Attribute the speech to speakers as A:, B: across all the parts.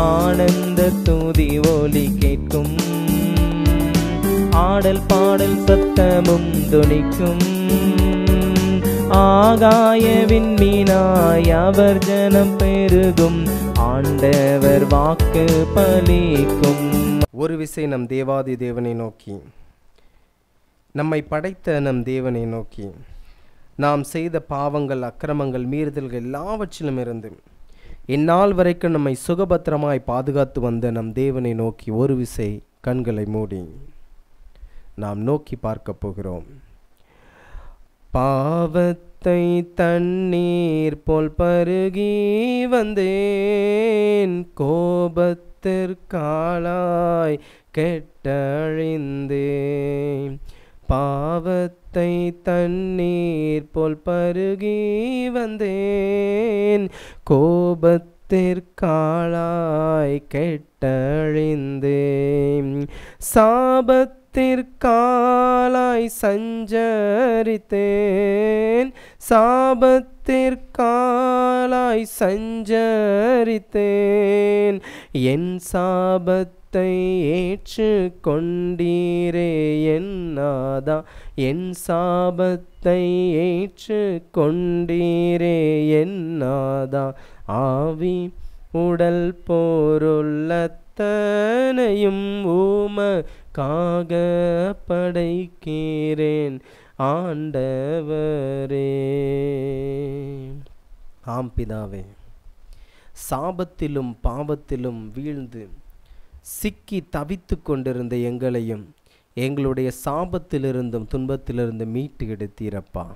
A: ஆனந்த தூதி ஓலி கேட்கும் ஆடல் பாடல் சத்தமும் துணிக்கும் ஆகாய விண்மீனாய் அவர் ஜனம் பெருகும் ஆண்டவர் வாக்கு பலிக்கும் ஒரு விசை நம் தேவாதி தேவனை நோக்கி நம்மை படைத்த நம் தேவனை நோக்கி நாம் செய்த பாவங்கள் அக்கிரமங்கள் மீறுதல்கள் எல்லாவற்றிலும் இருந்து இந்நாள் வரைக்கும் நம்மை சுகபத்திரமாய் பாதுகாத்து வந்த நம் தேவனை நோக்கி ஒரு விசை கண்களை மூடி நாம் நோக்கி பார்க்க போகிறோம் பாவத் குளத்தை தண்ணீர் போல் பருகி வந்தேன் கோபத்திற்காலாய் கெட்டழிந்தேன் பாவத்தை தண்ணீர் போல் பருகி வந்தேன் கோபத்திற்காலாய் கெட்டழிந்தேன் சாபத்திற்காலாய் சஞ்சரித்தேன் சாபத்திற்காலாய் சஞ்சரித்தேன் என் சாபத்தை ஏற்று கொண்டீரே என்னாதா என் சாபத்தை ஏற்று கொண்டீரே என்னாதா ஆவி உடல் போருள்ளத்தனையும் ஊம காக படைக்கிறேன் ஆண்டவரே ஆம் பிதாவே சாபத்திலும் பாவத்திலும் வீழ்ந்து சிக்கி தவித்து கொண்டிருந்த எங்களையும் எங்களுடைய சாபத்திலிருந்தும் துன்பத்திலிருந்தும் மீட்டு எடுத்தீரப்பா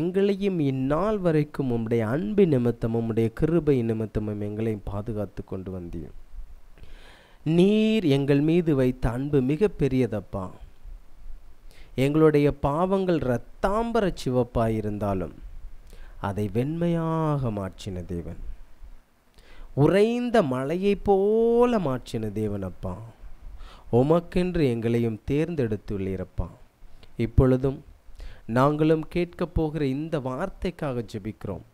A: எங்களையும் இந்நாள் வரைக்கும் உம்முடைய அன்பு நிமித்தமும் உம்முடைய கிருபை நிமித்தமும் எங்களையும் பாதுகாத்து கொண்டு வந்தீர் நீர் எங்கள் மீது வைத்த அன்பு மிக பெரியதப்பா எங்களுடைய பாவங்கள் இரத்தாம்பர சிவப்பாக இருந்தாலும் அதை வெண்மையாக மாற்றின தேவன் உறைந்த மலையை போல மாற்றின தேவன் அப்பா உமக்கென்று எங்களையும் தேர்ந்தெடுத்துள்ளிருப்பா இப்பொழுதும் நாங்களும் கேட்கப் போகிற இந்த வார்த்தைக்காக ஜெபிக்கிறோம்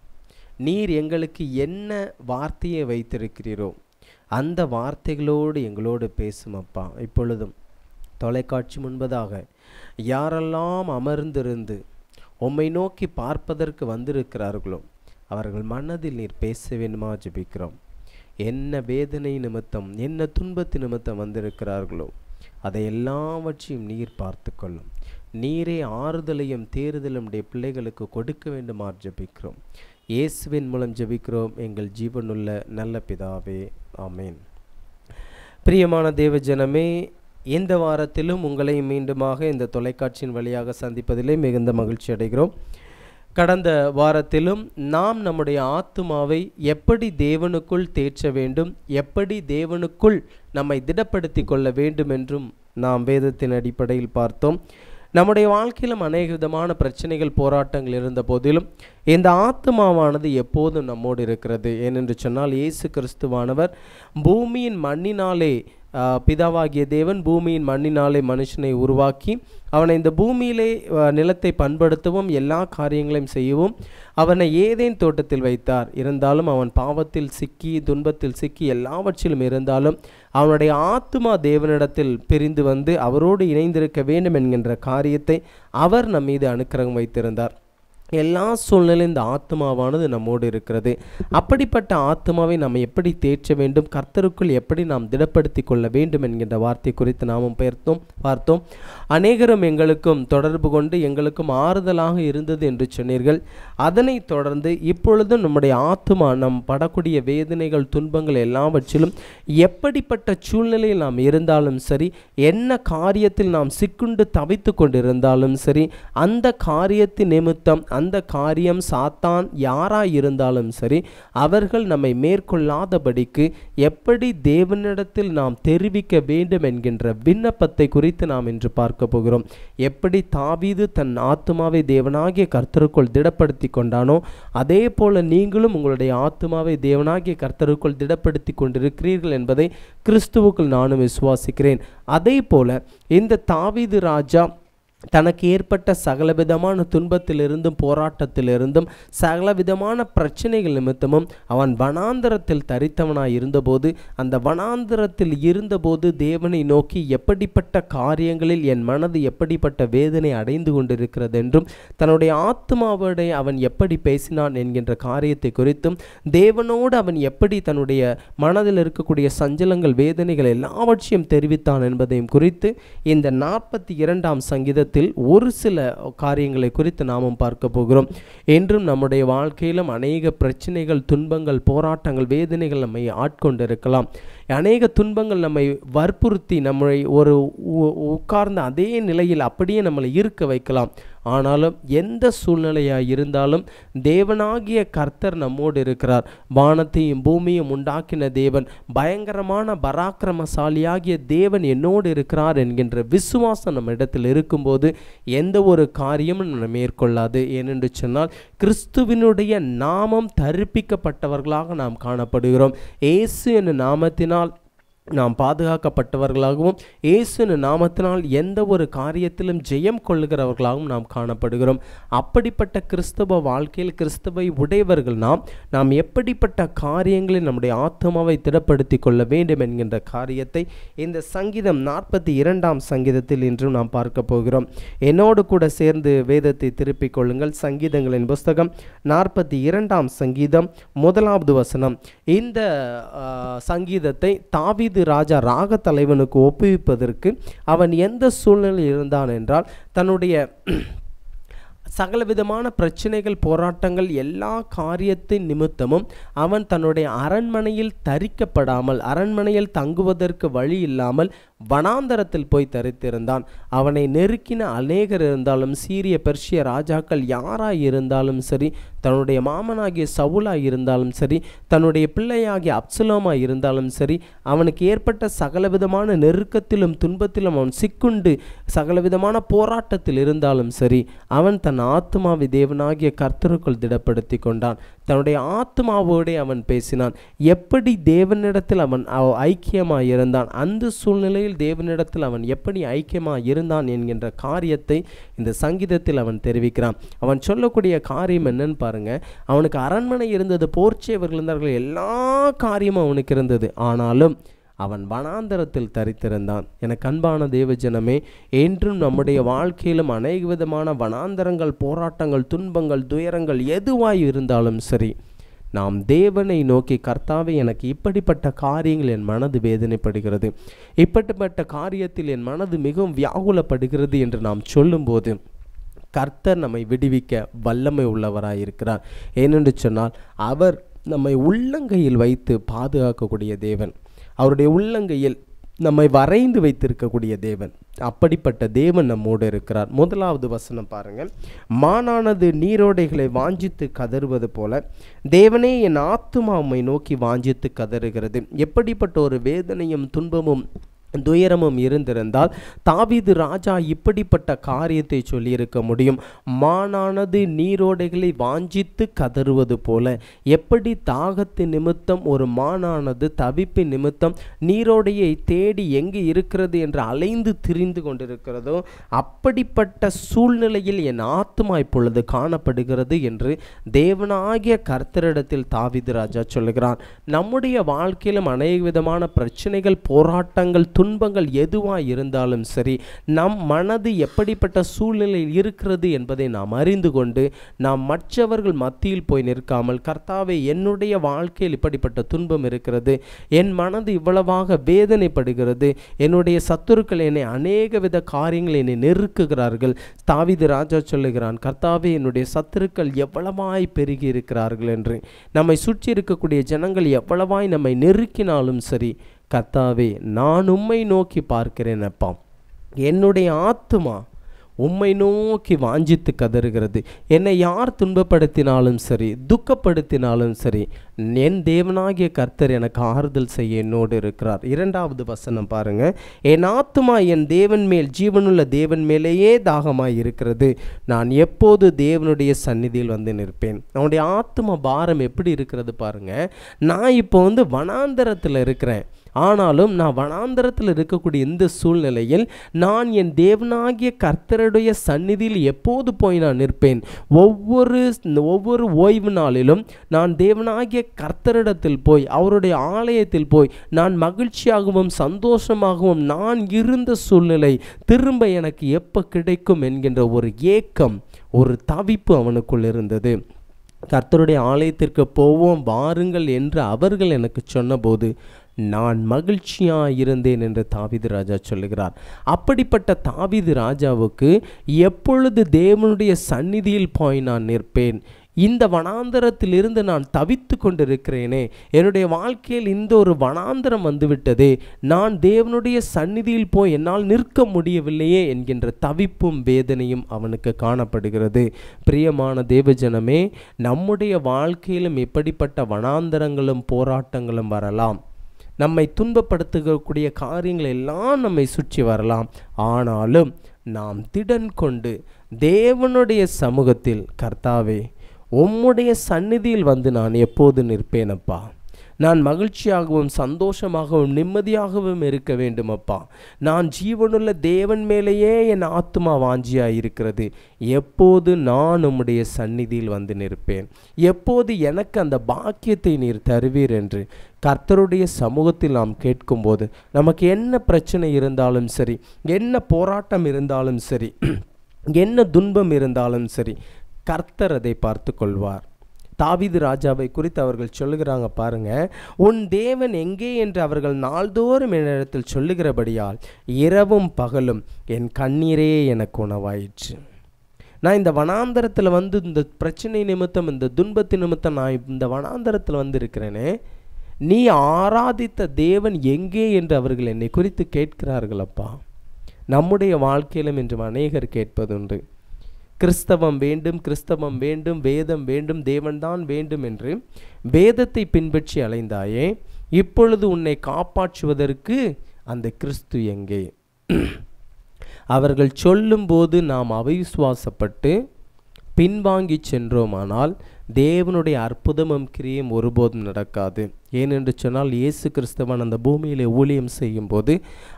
A: நீர் எங்களுக்கு என்ன வார்த்தையை வைத்திருக்கிறீரோ அந்த வார்த்தைகளோடு எங்களோடு பேசும் அப்பா இப்பொழுதும் தொலைக்காட்சி முன்பதாக யாரெல்லாம் அமர்ந்திருந்து உம்மை நோக்கி பார்ப்பதற்கு வந்திருக்கிறார்களோ அவர்கள் மனதில் நீர் பேச வேண்டுமா ஜபிக்கிறோம் என்ன வேதனை நிமித்தம் என்ன துன்பத்து நிமித்தம் வந்திருக்கிறார்களோ அதை எல்லாவற்றையும் நீர் பார்த்து கொள்ளும் நீரே ஆறுதலையும் தேறுதலும் உடைய பிள்ளைகளுக்கு கொடுக்க வேண்டுமா ஜபிக்கிறோம் இயேசுவின் மூலம் ஜபிக்கிறோம் எங்கள் ஜீவனுள்ள நல்ல பிதாவே ஆமேன் பிரியமான தேவ ஜனமே இந்த வாரத்திலும் உங்களை மீண்டுமாக இந்த தொலைக்காட்சியின் வழியாக சந்திப்பதிலே மிகுந்த மகிழ்ச்சி அடைகிறோம் கடந்த வாரத்திலும் நாம் நம்முடைய ஆத்மாவை எப்படி தேவனுக்குள் தேற்ற வேண்டும் எப்படி தேவனுக்குள் நம்மை திடப்படுத்தி கொள்ள வேண்டும் என்றும் நாம் வேதத்தின் அடிப்படையில் பார்த்தோம் நம்முடைய வாழ்க்கையிலும் அநேக விதமான பிரச்சனைகள் போராட்டங்கள் இருந்த போதிலும் இந்த ஆத்மாவானது எப்போதும் நம்மோடு இருக்கிறது ஏனென்று சொன்னால் இயேசு கிறிஸ்துவானவர் பூமியின் மண்ணினாலே பிதாவாகிய தேவன் பூமியின் மண்ணினாலே மனுஷனை உருவாக்கி அவனை இந்த பூமியிலே நிலத்தை பண்படுத்தவும் எல்லா காரியங்களையும் செய்யவும் அவனை ஏதேன் தோட்டத்தில் வைத்தார் இருந்தாலும் அவன் பாவத்தில் சிக்கி துன்பத்தில் சிக்கி எல்லாவற்றிலும் இருந்தாலும் அவனுடைய ஆத்மா தேவனிடத்தில் பிரிந்து வந்து அவரோடு இணைந்திருக்க வேண்டும் என்கின்ற காரியத்தை அவர் நம் மீது அனுக்கிரகம் வைத்திருந்தார் எல்லா சூழ்நிலையும் இந்த ஆத்மாவானது நம்மோடு இருக்கிறது அப்படிப்பட்ட ஆத்மாவை நாம் எப்படி தேற்ற வேண்டும் கர்த்தருக்குள் எப்படி நாம் திடப்படுத்தி கொள்ள வேண்டும் என்கின்ற வார்த்தை குறித்து நாமும் பெயர்த்தோம் பார்த்தோம் அநேகரும் எங்களுக்கும் தொடர்பு கொண்டு எங்களுக்கும் ஆறுதலாக இருந்தது என்று சொன்னீர்கள் அதனை தொடர்ந்து இப்பொழுதும் நம்முடைய ஆத்மா நம் படக்கூடிய வேதனைகள் துன்பங்கள் எல்லாவற்றிலும் எப்படிப்பட்ட சூழ்நிலையில் நாம் இருந்தாலும் சரி என்ன காரியத்தில் நாம் சிக்குண்டு தவித்து கொண்டிருந்தாலும் சரி அந்த காரியத்தின் நிமித்தம் அந்த காரியம் சாத்தான் யாராக இருந்தாலும் சரி அவர்கள் நம்மை மேற்கொள்ளாதபடிக்கு எப்படி தேவனிடத்தில் நாம் தெரிவிக்க வேண்டும் என்கின்ற விண்ணப்பத்தை குறித்து நாம் இன்று பார்க்க போகிறோம் எப்படி தாவீது தன் ஆத்மாவை தேவனாகிய கர்த்தருக்குள் திடப்படுத்தி கொண்டானோ அதே போல நீங்களும் உங்களுடைய ஆத்மாவை தேவனாகிய கர்த்தருக்குள் திடப்படுத்தி கொண்டிருக்கிறீர்கள் என்பதை கிறிஸ்துவுக்குள் நானும் விசுவாசிக்கிறேன் அதே போல இந்த தாவீது ராஜா தனக்கு ஏற்பட்ட சகலவிதமான துன்பத்திலிருந்தும் போராட்டத்திலிருந்தும் சகலவிதமான பிரச்சனைகள் நிமித்தமும் அவன் வனாந்திரத்தில் தரித்தவனாய் இருந்தபோது அந்த வனாந்திரத்தில் இருந்தபோது தேவனை நோக்கி எப்படிப்பட்ட காரியங்களில் என் மனது எப்படிப்பட்ட வேதனை அடைந்து கொண்டிருக்கிறது என்றும் தன்னுடைய ஆத்மாவோட அவன் எப்படி பேசினான் என்கின்ற காரியத்தை குறித்தும் தேவனோடு அவன் எப்படி தன்னுடைய மனதில் இருக்கக்கூடிய சஞ்சலங்கள் வேதனைகள் எல்லாவற்றையும் தெரிவித்தான் என்பதையும் குறித்து இந்த நாற்பத்தி இரண்டாம் சங்கீதத்தில் புத்தகத்தில் ஒரு சில காரியங்களை குறித்து நாமும் பார்க்க போகிறோம் என்றும் நம்முடைய வாழ்க்கையிலும் அநேக பிரச்சனைகள் துன்பங்கள் போராட்டங்கள் வேதனைகள் நம்மை ஆட்கொண்டிருக்கலாம் அநேக துன்பங்கள் நம்மை வற்புறுத்தி நம்மை ஒரு உட்கார்ந்த அதே நிலையில் அப்படியே நம்மளை இருக்க வைக்கலாம் ஆனாலும் எந்த சூழ்நிலையாக இருந்தாலும் தேவனாகிய கர்த்தர் நம்மோடு இருக்கிறார் வானத்தையும் பூமியும் உண்டாக்கின தேவன் பயங்கரமான பராக்கிரமசாலியாகிய தேவன் என்னோடு இருக்கிறார் என்கின்ற விசுவாசம் நம்ம இடத்தில் இருக்கும்போது எந்த ஒரு காரியமும் நம்ம மேற்கொள்ளாது ஏனென்று சொன்னால் கிறிஸ்துவினுடைய நாமம் தரிப்பிக்கப்பட்டவர்களாக நாம் காணப்படுகிறோம் ஏசு என்ற நாமத்தினால் நாம் பாதுகாக்கப்பட்டவர்களாகவும் இயேசுன நாமத்தினால் எந்த ஒரு காரியத்திலும் ஜெயம் கொள்ளுகிறவர்களாகவும் நாம் காணப்படுகிறோம் அப்படிப்பட்ட கிறிஸ்தவ வாழ்க்கையில் கிறிஸ்தவை உடையவர்கள் நாம் நாம் எப்படிப்பட்ட காரியங்களில் நம்முடைய ஆத்மாவை திடப்படுத்தி கொள்ள வேண்டும் என்கின்ற காரியத்தை இந்த சங்கீதம் நாற்பத்தி இரண்டாம் சங்கீதத்தில் இன்றும் நாம் பார்க்க போகிறோம் என்னோடு கூட சேர்ந்து வேதத்தை திருப்பிக் கொள்ளுங்கள் சங்கீதங்களின் புஸ்தகம் நாற்பத்தி இரண்டாம் சங்கீதம் முதலாவது வசனம் இந்த சங்கீதத்தை தாவி தாவீது ராஜா ராக தலைவனுக்கு ஒப்புவிப்பதற்கு அவன் எந்த சூழ்நிலையில் இருந்தான் என்றால் தன்னுடைய சகல விதமான பிரச்சனைகள் போராட்டங்கள் எல்லா காரியத்தின் நிமித்தமும் அவன் தன்னுடைய அரண்மனையில் தரிக்கப்படாமல் அரண்மனையில் தங்குவதற்கு வழி இல்லாமல் வனாந்தரத்தில் போய் தரித்திருந்தான் அவனை நெருக்கின அநேகர் இருந்தாலும் சீரிய பெர்ஷிய ராஜாக்கள் யாராய் இருந்தாலும் சரி தன்னுடைய மாமனாகிய சவுலாய் இருந்தாலும் சரி தன்னுடைய பிள்ளையாகிய அப்சலோமாய் இருந்தாலும் சரி அவனுக்கு ஏற்பட்ட சகலவிதமான நெருக்கத்திலும் துன்பத்திலும் அவன் சிக்குண்டு சகலவிதமான போராட்டத்தில் இருந்தாலும் சரி அவன் தன் தன் ஆத்மாவை தேவனாகிய கர்த்தருக்குள் திடப்படுத்தி கொண்டான் தன்னுடைய ஆத்மாவோடே அவன் பேசினான் எப்படி தேவனிடத்தில் அவன் ஐக்கியமாக இருந்தான் அந்த சூழ்நிலையில் தேவனிடத்தில் அவன் எப்படி ஐக்கியமாக இருந்தான் என்கின்ற காரியத்தை இந்த சங்கீதத்தில் அவன் தெரிவிக்கிறான் அவன் சொல்லக்கூடிய காரியம் என்னன்னு பாருங்கள் அவனுக்கு அரண்மனை இருந்தது போர்ச்சியவர்கள் இருந்தார்கள் எல்லா காரியமும் அவனுக்கு இருந்தது ஆனாலும் அவன் வனாந்தரத்தில் தரித்திருந்தான் என அன்பான தேவஜனமே என்றும் நம்முடைய வாழ்க்கையிலும் அநேக விதமான வனாந்தரங்கள் போராட்டங்கள் துன்பங்கள் துயரங்கள் எதுவாய் இருந்தாலும் சரி நாம் தேவனை நோக்கி கர்த்தாவே எனக்கு இப்படிப்பட்ட காரியங்கள் என் மனது வேதனைப்படுகிறது இப்படிப்பட்ட காரியத்தில் என் மனது மிகவும் வியாகுலப்படுகிறது என்று நாம் சொல்லும்போது கர்த்தர் நம்மை விடுவிக்க வல்லமை உள்ளவராயிருக்கிறார் ஏனென்று சொன்னால் அவர் நம்மை உள்ளங்கையில் வைத்து பாதுகாக்கக்கூடிய தேவன் அவருடைய உள்ளங்கையில் நம்மை வரைந்து வைத்திருக்கக்கூடிய தேவன் அப்படிப்பட்ட தேவன் நம்மோடு இருக்கிறார் முதலாவது வசனம் பாருங்கள் மானானது நீரோடைகளை வாஞ்சித்து கதறுவது போல தேவனே என் ஆத்துமா நோக்கி வாஞ்சித்து கதறுகிறது எப்படிப்பட்ட ஒரு வேதனையும் துன்பமும் துயரமும் இருந்திருந்தால் தாவிது ராஜா இப்படிப்பட்ட காரியத்தை சொல்லியிருக்க முடியும் மானானது நீரோடைகளை வாஞ்சித்து கதறுவது போல எப்படி தாகத்து நிமித்தம் ஒரு மானானது தவிப்பு நிமித்தம் நீரோடையை தேடி எங்கு இருக்கிறது என்று அலைந்து திரிந்து கொண்டிருக்கிறதோ அப்படிப்பட்ட சூழ்நிலையில் என் ஆத்மா இப்பொழுது காணப்படுகிறது என்று தேவனாகிய கர்த்தரிடத்தில் தாவிது ராஜா சொல்லுகிறான் நம்முடைய வாழ்க்கையிலும் அநேக விதமான பிரச்சனைகள் போராட்டங்கள் துன்பங்கள் எதுவாக இருந்தாலும் சரி நம் மனது எப்படிப்பட்ட சூழ்நிலையில் இருக்கிறது என்பதை நாம் அறிந்து கொண்டு நாம் மற்றவர்கள் மத்தியில் போய் நிற்காமல் கர்த்தாவை என்னுடைய வாழ்க்கையில் இப்படிப்பட்ட துன்பம் இருக்கிறது என் மனது இவ்வளவாக வேதனைப்படுகிறது என்னுடைய சத்துருக்கள் என்னை அநேக வித காரியங்கள் என்னை நெருக்குகிறார்கள் தாவிது ராஜா சொல்லுகிறான் கர்த்தாவே என்னுடைய சத்துருக்கள் எவ்வளவாய் பெருகி இருக்கிறார்கள் என்று நம்மை சுற்றி இருக்கக்கூடிய ஜனங்கள் எவ்வளவாய் நம்மை நெருக்கினாலும் சரி கத்தாவே நான் உம்மை நோக்கி பார்க்கிறேன் அப்பா என்னுடைய ஆத்துமா உம்மை நோக்கி வாஞ்சித்து கதறுகிறது என்னை யார் துன்பப்படுத்தினாலும் சரி துக்கப்படுத்தினாலும் சரி என் தேவனாகிய கர்த்தர் எனக்கு ஆறுதல் செய்ய என்னோடு இருக்கிறார் இரண்டாவது வசனம் பாருங்க என் ஆத்துமா என் தேவன் மேல் ஜீவனுள்ள தேவன் மேலேயே தாகமாக இருக்கிறது நான் எப்போது தேவனுடைய சந்நிதியில் வந்து நிற்பேன் அவனுடைய ஆத்மா பாரம் எப்படி இருக்கிறது பாருங்க நான் இப்போ வந்து வனாந்தரத்தில் இருக்கிறேன் ஆனாலும் நான் வனாந்தரத்தில் இருக்கக்கூடிய இந்த சூழ்நிலையில் நான் என் தேவனாகிய கர்த்தருடைய சந்நிதியில் எப்போது போய் நான் நிற்பேன் ஒவ்வொரு ஒவ்வொரு ஓய்வு நாளிலும் நான் தேவனாகிய கர்த்தரிடத்தில் போய் அவருடைய ஆலயத்தில் போய் நான் மகிழ்ச்சியாகவும் சந்தோஷமாகவும் நான் இருந்த சூழ்நிலை திரும்ப எனக்கு எப்போ கிடைக்கும் என்கின்ற ஒரு ஏக்கம் ஒரு தவிப்பு அவனுக்குள் இருந்தது கர்த்தருடைய ஆலயத்திற்கு போவோம் வாருங்கள் என்று அவர்கள் எனக்கு சொன்னபோது நான் மகிழ்ச்சியாக இருந்தேன் என்று தாவிது ராஜா சொல்லுகிறார் அப்படிப்பட்ட தாவிது ராஜாவுக்கு எப்பொழுது தேவனுடைய சந்நிதியில் போய் நான் நிற்பேன் இந்த வனாந்தரத்திலிருந்து நான் தவித்து கொண்டிருக்கிறேனே என்னுடைய வாழ்க்கையில் இந்த ஒரு வனாந்தரம் வந்துவிட்டது நான் தேவனுடைய சந்நிதியில் போய் என்னால் நிற்க முடியவில்லையே என்கின்ற தவிப்பும் வேதனையும் அவனுக்கு காணப்படுகிறது பிரியமான தேவஜனமே நம்முடைய வாழ்க்கையிலும் இப்படிப்பட்ட வனாந்தரங்களும் போராட்டங்களும் வரலாம் நம்மை துன்பப்படுத்தக்கூடிய காரியங்கள் எல்லாம் நம்மை சுற்றி வரலாம் ஆனாலும் நாம் திடன் கொண்டு தேவனுடைய சமூகத்தில் கர்த்தாவே உம்முடைய சந்நிதியில் வந்து நான் எப்போது நிற்பேன் அப்பா நான் மகிழ்ச்சியாகவும் சந்தோஷமாகவும் நிம்மதியாகவும் இருக்க வேண்டும் அப்பா நான் ஜீவனுள்ள தேவன் மேலேயே என் ஆத்மா வாஞ்சியாக இருக்கிறது எப்போது நான் உம்முடைய சந்நிதியில் வந்து நிற்பேன் எப்போது எனக்கு அந்த பாக்கியத்தை நீர் தருவீர் என்று கர்த்தருடைய சமூகத்தில் நாம் கேட்கும்போது நமக்கு என்ன பிரச்சனை இருந்தாலும் சரி என்ன போராட்டம் இருந்தாலும் சரி என்ன துன்பம் இருந்தாலும் சரி கர்த்தர் அதை பார்த்து கொள்வார் தாவிது ராஜாவை குறித்து அவர்கள் சொல்லுகிறாங்க பாருங்க உன் தேவன் எங்கே என்று அவர்கள் நாள்தோறும் என்னிடத்தில் சொல்லுகிறபடியால் இரவும் பகலும் என் கண்ணீரே எனக்கு உணவாயிற்று நான் இந்த வனாந்தரத்தில் வந்து இந்த பிரச்சனை நிமித்தம் இந்த துன்பத்து நிமித்தம் நான் இந்த வனாந்தரத்தில் வந்து இருக்கிறேனே நீ ஆராதித்த தேவன் எங்கே என்று அவர்கள் என்னை குறித்து கேட்கிறார்களப்பா நம்முடைய வாழ்க்கையிலும் என்று அநேகர் கேட்பதுண்டு கிறிஸ்தவம் வேண்டும் கிறிஸ்தவம் வேண்டும் வேதம் வேண்டும் தேவன்தான் வேண்டும் என்று வேதத்தை பின்பற்றி அலைந்தாயே இப்பொழுது உன்னை காப்பாற்றுவதற்கு அந்த கிறிஸ்து எங்கே அவர்கள் சொல்லும்போது நாம் அவிசுவாசப்பட்டு பின்வாங்கி சென்றோமானால் தேவனுடைய அற்புதமும் கிரியும் ஒருபோதும் நடக்காது ஏனென்று சொன்னால் இயேசு கிறிஸ்தவன் அந்த பூமியிலே ஊழியம் செய்யும்போது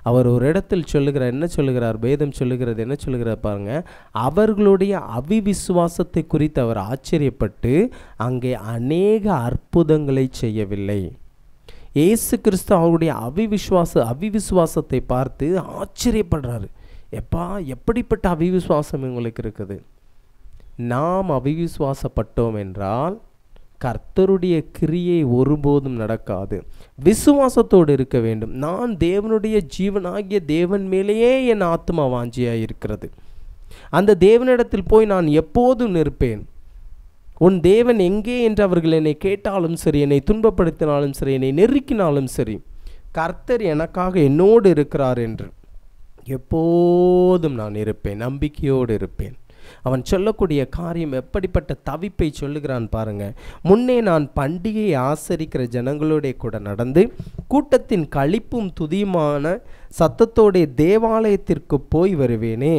A: அவர் ஒரு இடத்தில் சொல்லுகிறார் என்ன சொல்லுகிறார் வேதம் சொல்லுகிறது என்ன சொல்லுகிறார் பாருங்கள் அவர்களுடைய அவிவிசுவாசத்தை குறித்து அவர் ஆச்சரியப்பட்டு அங்கே அநேக அற்புதங்களை செய்யவில்லை இயேசு கிறிஸ்து அவருடைய அவிவிசுவாச அவிவிசுவாசத்தை பார்த்து ஆச்சரியப்படுறாரு எப்பா எப்படிப்பட்ட அவிவிசுவாசம் உங்களுக்கு இருக்குது நாம் அவிவிசுவாசப்பட்டோம் என்றால் கர்த்தருடைய கிரியை ஒருபோதும் நடக்காது விசுவாசத்தோடு இருக்க வேண்டும் நான் தேவனுடைய ஜீவனாகிய தேவன் மேலேயே என் ஆத்மா வாஞ்சியாக இருக்கிறது அந்த தேவனிடத்தில் போய் நான் எப்போதும் நிற்பேன் உன் தேவன் எங்கே என்று அவர்கள் என்னை கேட்டாலும் சரி என்னை துன்பப்படுத்தினாலும் சரி என்னை நெருக்கினாலும் சரி கர்த்தர் எனக்காக என்னோடு இருக்கிறார் என்று எப்போதும் நான் இருப்பேன் நம்பிக்கையோடு இருப்பேன் அவன் சொல்லக்கூடிய காரியம் எப்படிப்பட்ட தவிப்பை சொல்லுகிறான் பாருங்க முன்னே நான் பண்டிகையை ஆசரிக்கிற ஜனங்களோட கூட நடந்து கூட்டத்தின் கழிப்பும் துதியுமான சத்தத்தோடைய தேவாலயத்திற்கு போய் வருவேனே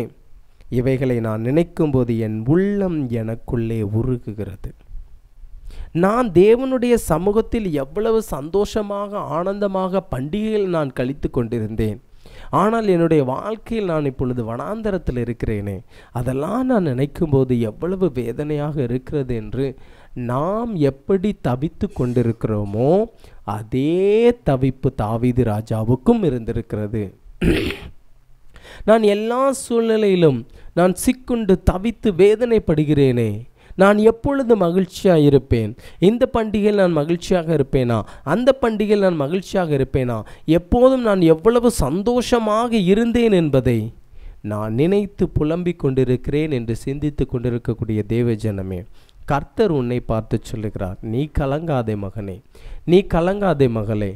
A: இவைகளை நான் நினைக்கும்போது என் உள்ளம் எனக்குள்ளே உருகுகிறது நான் தேவனுடைய சமூகத்தில் எவ்வளவு சந்தோஷமாக ஆனந்தமாக பண்டிகையில் நான் கழித்து கொண்டிருந்தேன் ஆனால் என்னுடைய வாழ்க்கையில் நான் இப்பொழுது வனாந்தரத்தில் இருக்கிறேனே அதெல்லாம் நான் நினைக்கும் போது எவ்வளவு வேதனையாக இருக்கிறது என்று நாம் எப்படி தவித்து கொண்டிருக்கிறோமோ அதே தவிப்பு தாவீது ராஜாவுக்கும் இருந்திருக்கிறது நான் எல்லா சூழ்நிலையிலும் நான் சிக்குண்டு தவித்து வேதனைப்படுகிறேனே நான் எப்பொழுது மகிழ்ச்சியாக இருப்பேன் இந்த பண்டிகையில் நான் மகிழ்ச்சியாக இருப்பேனா அந்த பண்டிகையில் நான் மகிழ்ச்சியாக இருப்பேனா எப்போதும் நான் எவ்வளவு சந்தோஷமாக இருந்தேன் என்பதை நான் நினைத்து புலம்பிக் கொண்டிருக்கிறேன் என்று சிந்தித்து கொண்டிருக்கக்கூடிய தேவ ஜனமே கர்த்தர் உன்னை பார்த்து சொல்லுகிறார் நீ கலங்காதே மகனே நீ கலங்காதே மகளே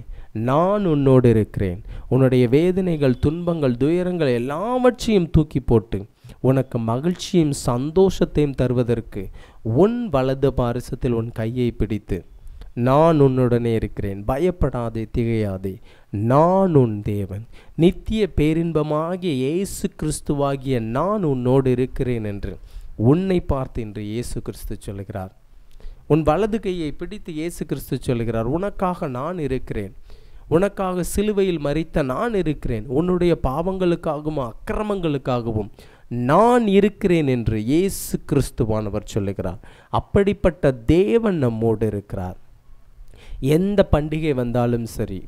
A: நான் உன்னோடு இருக்கிறேன் உன்னுடைய வேதனைகள் துன்பங்கள் துயரங்கள் எல்லாவற்றையும் தூக்கி போட்டு உனக்கு மகிழ்ச்சியும் சந்தோஷத்தையும் தருவதற்கு உன் வலது பாரிசத்தில் உன் கையை பிடித்து நான் உன்னுடனே இருக்கிறேன் பயப்படாதே திகையாதே நான் உன் தேவன் நித்திய பேரின்பமாகிய இயேசு கிறிஸ்துவாகிய நான் உன்னோடு இருக்கிறேன் என்று உன்னை பார்த்து என்று இயேசு கிறிஸ்து சொல்கிறார் உன் வலது கையை பிடித்து இயேசு கிறிஸ்து சொல்கிறார் உனக்காக நான் இருக்கிறேன் உனக்காக சிலுவையில் மறித்த நான் இருக்கிறேன் உன்னுடைய பாவங்களுக்காகவும் அக்கிரமங்களுக்காகவும் நான் இருக்கிறேன் என்று இயேசு கிறிஸ்துவானவர் சொல்லுகிறார் அப்படிப்பட்ட தேவன் நம்மோடு இருக்கிறார் எந்த பண்டிகை வந்தாலும் சரி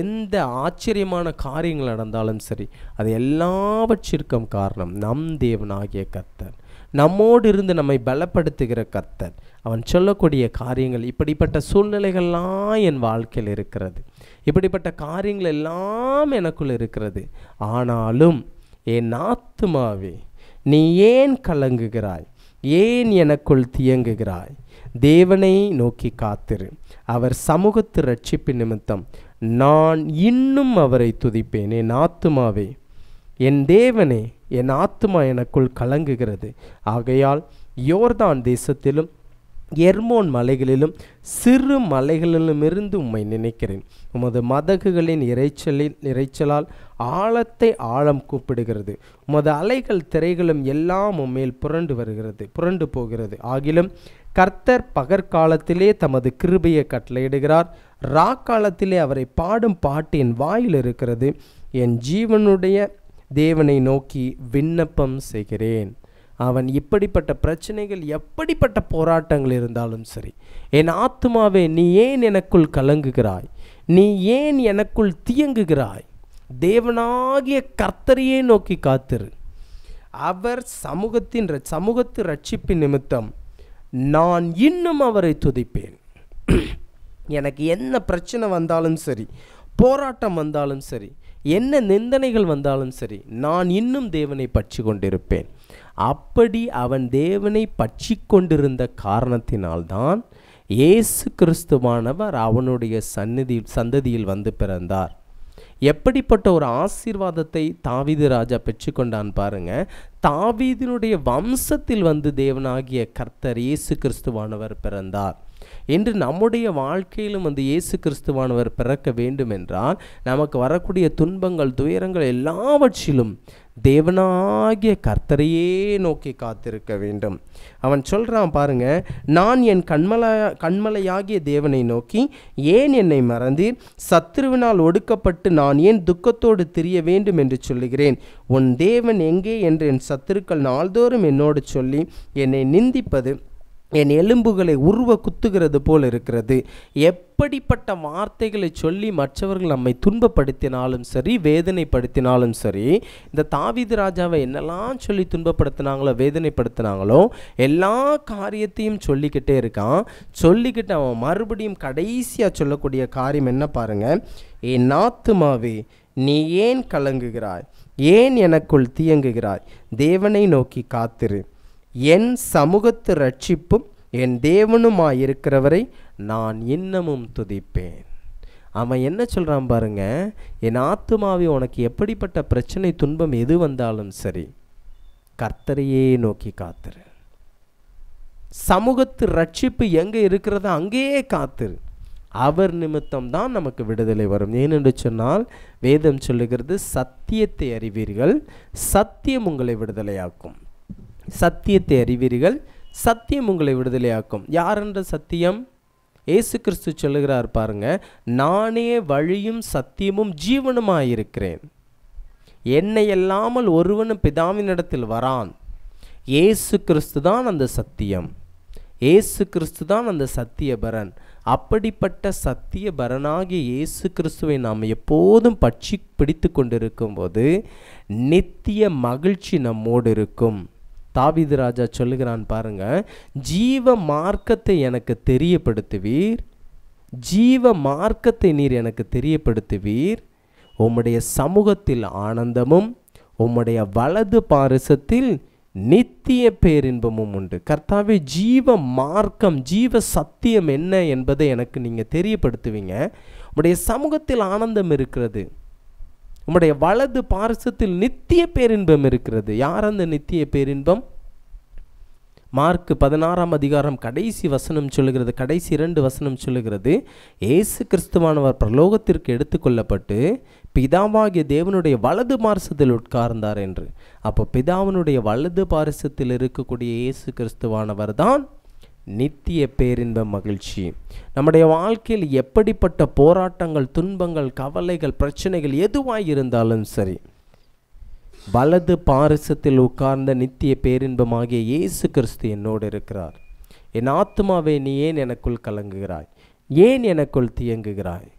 A: எந்த ஆச்சரியமான காரியங்கள் நடந்தாலும் சரி அது எல்லாவற்றிற்கும் காரணம் நம் தேவனாகிய கர்த்தர் நம்மோடு இருந்து நம்மை பலப்படுத்துகிற கர்த்தர் அவன் சொல்லக்கூடிய காரியங்கள் இப்படிப்பட்ட சூழ்நிலைகள்லாம் என் வாழ்க்கையில் இருக்கிறது இப்படிப்பட்ட காரியங்கள் எல்லாம் எனக்குள் இருக்கிறது ஆனாலும் என் ஆத்துமாவே நீ ஏன் கலங்குகிறாய் ஏன் எனக்குள் தியங்குகிறாய் தேவனை நோக்கி காத்திரு அவர் சமூகத்து ரட்சிப்பு நிமித்தம் நான் இன்னும் அவரை துதிப்பேன் என் ஆத்துமாவே என் தேவனே என் ஆத்துமா எனக்குள் கலங்குகிறது ஆகையால் யோர்தான் தேசத்திலும் எர்மோன் மலைகளிலும் சிறு மலைகளிலுமிருந்து உம்மை நினைக்கிறேன் உமது மதகுகளின் இறைச்சலின் இறைச்சலால் ஆழத்தை ஆழம் கூப்பிடுகிறது உமது அலைகள் திரைகளும் எல்லாம் உம்மேல் புரண்டு வருகிறது புரண்டு போகிறது ஆகிலும் கர்த்தர் பகற்காலத்திலே தமது கிருபையை கட்டளையிடுகிறார் ராக்காலத்திலே அவரை பாடும் பாட்டு என் வாயில் இருக்கிறது என் ஜீவனுடைய தேவனை நோக்கி விண்ணப்பம் செய்கிறேன் அவன் இப்படிப்பட்ட பிரச்சனைகள் எப்படிப்பட்ட போராட்டங்கள் இருந்தாலும் சரி என் ஆத்மாவே நீ ஏன் எனக்குள் கலங்குகிறாய் நீ ஏன் எனக்குள் தியங்குகிறாய் தேவனாகிய கர்த்தரையே நோக்கி காத்திரு அவர் சமூகத்தின் சமூகத்து ரட்சிப்பின் நிமித்தம் நான் இன்னும் அவரை துதிப்பேன் எனக்கு என்ன பிரச்சனை வந்தாலும் சரி போராட்டம் வந்தாலும் சரி என்ன நிந்தனைகள் வந்தாலும் சரி நான் இன்னும் தேவனை பற்றி கொண்டிருப்பேன் அப்படி அவன் தேவனை பற்றி கொண்டிருந்த காரணத்தினால்தான் இயேசு கிறிஸ்துவானவர் அவனுடைய சந்நிதி சந்ததியில் வந்து பிறந்தார் எப்படிப்பட்ட ஒரு ஆசீர்வாதத்தை தாவீது ராஜா பெற்றுக்கொண்டான் பாருங்க தாவீதினுடைய வம்சத்தில் வந்து தேவனாகிய கர்த்தர் இயேசு கிறிஸ்துவானவர் பிறந்தார் என்று நம்முடைய வாழ்க்கையிலும் வந்து இயேசு கிறிஸ்துவானவர் பிறக்க வேண்டும் என்றால் நமக்கு வரக்கூடிய துன்பங்கள் துயரங்கள் எல்லாவற்றிலும் தேவனாகிய கர்த்தரையே நோக்கி காத்திருக்க வேண்டும் அவன் சொல்கிறான் பாருங்க நான் என் கண்மலா கண்மலையாகிய தேவனை நோக்கி ஏன் என்னை மறந்தீர் சத்ருவினால் ஒடுக்கப்பட்டு நான் ஏன் துக்கத்தோடு திரிய வேண்டும் என்று சொல்லுகிறேன் உன் தேவன் எங்கே என்று என் சத்துருக்கள் நாள்தோறும் என்னோடு சொல்லி என்னை நிந்திப்பது என் எலும்புகளை உருவ குத்துகிறது போல் இருக்கிறது எப்படிப்பட்ட வார்த்தைகளை சொல்லி மற்றவர்கள் நம்மை துன்பப்படுத்தினாலும் சரி வேதனைப்படுத்தினாலும் சரி இந்த தாவீது ராஜாவை என்னெல்லாம் சொல்லி துன்பப்படுத்தினாங்களோ வேதனைப்படுத்தினாங்களோ எல்லா காரியத்தையும் சொல்லிக்கிட்டே இருக்கான் சொல்லிக்கிட்டு அவன் மறுபடியும் கடைசியாக சொல்லக்கூடிய காரியம் என்ன பாருங்கள் என் ஆத்துமாவே நீ ஏன் கலங்குகிறாய் ஏன் எனக்குள் தீயங்குகிறாய் தேவனை நோக்கி காத்திரு என் சமூகத்து ரட்சிப்பும் என் தேவனுமாயிருக்கிறவரை நான் இன்னமும் துதிப்பேன் அவன் என்ன சொல்கிறான் பாருங்க என் ஆத்துமாவை உனக்கு எப்படிப்பட்ட பிரச்சனை துன்பம் எது வந்தாலும் சரி கர்த்தரையே நோக்கி காத்துரு சமூகத்து ரட்சிப்பு எங்கே இருக்கிறதோ அங்கேயே காத்துரு அவர் நிமித்தம் தான் நமக்கு விடுதலை வரும் ஏனென்று சொன்னால் வேதம் சொல்லுகிறது சத்தியத்தை அறிவீர்கள் சத்தியம் உங்களை விடுதலையாக்கும் சத்தியத்தை அறிவீர்கள் சத்தியம் உங்களை விடுதலையாக்கும் யார் என்ற சத்தியம் ஏசு கிறிஸ்து சொல்லுகிறார் பாருங்க நானே வழியும் சத்தியமும் ஜீவனுமாயிருக்கிறேன் என்னை இல்லாமல் ஒருவனும் பிதாவினிடத்தில் வரான் ஏசு கிறிஸ்து தான் அந்த சத்தியம் ஏசு கிறிஸ்து தான் அந்த சத்தியபரன் அப்படிப்பட்ட சத்தியபரனாகிய இயேசு கிறிஸ்துவை நாம் எப்போதும் பட்சி பிடித்து கொண்டிருக்கும் போது நித்திய மகிழ்ச்சி நம்மோடு இருக்கும் தாவீது ராஜா சொல்லுகிறான் பாருங்க ஜீவ மார்க்கத்தை எனக்கு தெரியப்படுத்துவீர் ஜீவ மார்க்கத்தை நீர் எனக்கு தெரியப்படுத்துவீர் உம்முடைய சமூகத்தில் ஆனந்தமும் உம்முடைய வலது பாரிசத்தில் நித்திய பேரின்பமும் உண்டு கர்த்தாவே ஜீவ மார்க்கம் ஜீவ சத்தியம் என்ன என்பதை எனக்கு நீங்கள் தெரியப்படுத்துவீங்க உம்முடைய சமூகத்தில் ஆனந்தம் இருக்கிறது உம்முடைய வலது பாரசத்தில் நித்திய பேரின்பம் இருக்கிறது யார் அந்த நித்திய பேரின்பம் மார்க் பதினாறாம் அதிகாரம் கடைசி வசனம் சொல்லுகிறது கடைசி இரண்டு வசனம் சொல்லுகிறது ஏசு கிறிஸ்துவானவர் பிரலோகத்திற்கு எடுத்துக்கொள்ளப்பட்டு பிதாவாகிய தேவனுடைய வலது பாரசத்தில் உட்கார்ந்தார் என்று அப்போ பிதாவினுடைய வலது பாரசத்தில் இருக்கக்கூடிய இயேசு கிறிஸ்துவானவர் தான் நித்திய பேரின்ப மகிழ்ச்சி நம்முடைய வாழ்க்கையில் எப்படிப்பட்ட போராட்டங்கள் துன்பங்கள் கவலைகள் பிரச்சனைகள் எதுவாக இருந்தாலும் சரி வலது பாரிசத்தில் உட்கார்ந்த நித்திய பேரின்பமாகிய இயேசு கிறிஸ்து என்னோடு இருக்கிறார் என் ஆத்மாவை நீ ஏன் எனக்குள் கலங்குகிறாய் ஏன் எனக்குள் தியங்குகிறாய்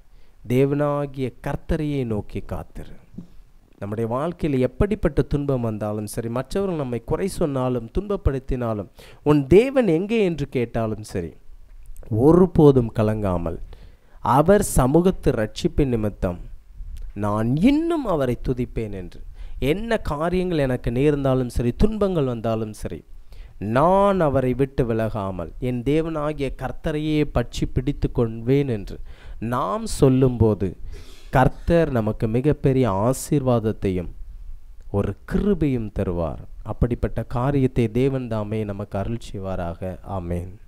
A: தேவனாகிய கர்த்தரையை நோக்கி காத்திரு நம்முடைய வாழ்க்கையில் எப்படிப்பட்ட துன்பம் வந்தாலும் சரி மற்றவர்கள் நம்மை குறை சொன்னாலும் துன்பப்படுத்தினாலும் உன் தேவன் எங்கே என்று கேட்டாலும் சரி ஒருபோதும் கலங்காமல் அவர் சமூகத்து ரட்சிப்பின் நிமித்தம் நான் இன்னும் அவரை துதிப்பேன் என்று என்ன காரியங்கள் எனக்கு நேர்ந்தாலும் சரி துன்பங்கள் வந்தாலும் சரி நான் அவரை விட்டு விலகாமல் என் தேவனாகிய கர்த்தரையே பற்றி பிடித்து கொள்வேன் என்று நாம் சொல்லும்போது கர்த்தர் நமக்கு மிகப்பெரிய ஆசீர்வாதத்தையும் ஒரு கிருபையும் தருவார் அப்படிப்பட்ட காரியத்தை தேவன் தாமே நமக்கு அருள் செய்வாராக ஆமேன்